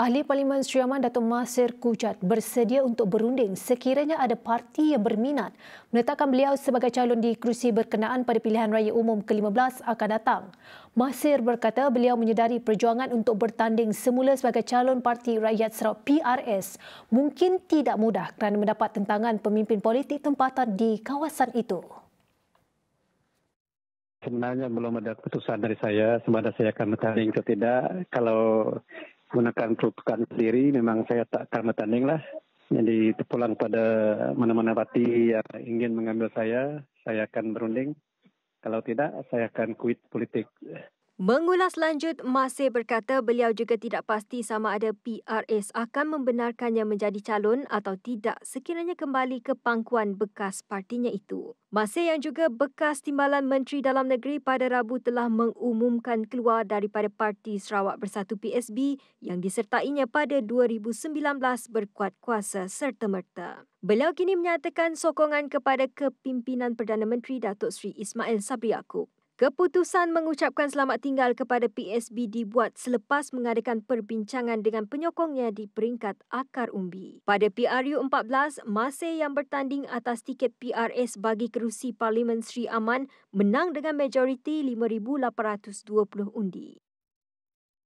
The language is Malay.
Ahli Parlimen Sri Aman Datuk Masir Kujat bersedia untuk berunding sekiranya ada parti yang berminat menetapkan beliau sebagai calon di kerusi berkenaan pada pilihan raya umum ke-15 akan datang. Masir berkata beliau menyedari perjuangan untuk bertanding semula sebagai calon parti rakyat Sarawak PRS mungkin tidak mudah kerana mendapat tentangan pemimpin politik tempatan di kawasan itu. Sebenarnya belum ada keputusan dari saya Semasa saya akan bertanding atau tidak. Kalau gunakan peruntukan sendiri memang saya tak karma tanding lah. Jadi terpulang pada mana-mana parti yang ingin mengambil saya, saya akan berunding. Kalau tidak, saya akan quit politik Mengulas lanjut, Masih berkata beliau juga tidak pasti sama ada PRS akan membenarkannya menjadi calon atau tidak sekiranya kembali ke pangkuan bekas partinya itu. Masih yang juga bekas timbalan Menteri Dalam Negeri pada Rabu telah mengumumkan keluar daripada Parti Sarawak Bersatu PSB yang disertainya pada 2019 berkuat kuasa serta-merta. Beliau kini menyatakan sokongan kepada kepimpinan Perdana Menteri Datuk Seri Ismail Sabri Yaakob. Keputusan mengucapkan selamat tinggal kepada PSB dibuat selepas mengadakan perbincangan dengan penyokongnya di peringkat akar umbi. Pada PRU14, Masih yang bertanding atas tiket PRS bagi kerusi Parlimen Sri Aman menang dengan majoriti 5,820 undi.